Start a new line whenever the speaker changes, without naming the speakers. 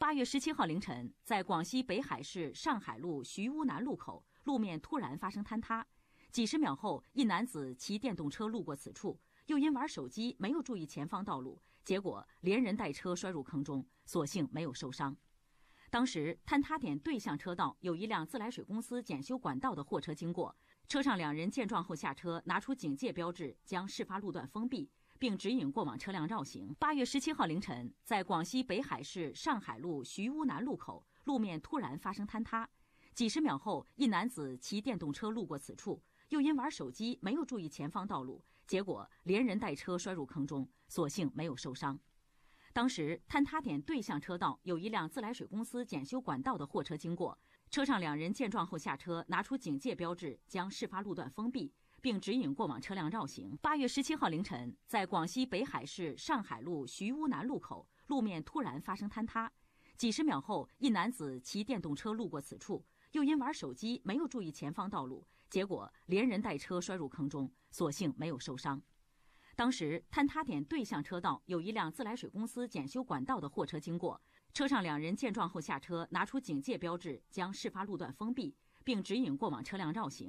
八月十七号凌晨，在广西北海市上海路徐屋南路口，路面突然发生坍塌。几十秒后，一男子骑电动车路过此处，又因玩手机没有注意前方道路，结果连人带车摔入坑中，所幸没有受伤。当时坍塌点对向车道有一辆自来水公司检修管道的货车经过，车上两人见状后下车，拿出警戒标志，将事发路段封闭。并指引过往车辆绕行。八月十七号凌晨，在广西北海市上海路徐屋南路口，路面突然发生坍塌。几十秒后，一男子骑电动车路过此处，又因玩手机没有注意前方道路，结果连人带车摔入坑中，所幸没有受伤。当时坍塌点对向车道有一辆自来水公司检修管道的货车经过，车上两人见状后下车，拿出警戒标志将事发路段封闭。并指引过往车辆绕行。八月十七号凌晨，在广西北海市上海路徐屋南路口，路面突然发生坍塌。几十秒后，一男子骑电动车路过此处，又因玩手机没有注意前方道路，结果连人带车摔入坑中，所幸没有受伤。当时坍塌点对向车道有一辆自来水公司检修管道的货车经过，车上两人见状后下车，拿出警戒标志将事发路段封闭，并指引过往车辆绕行。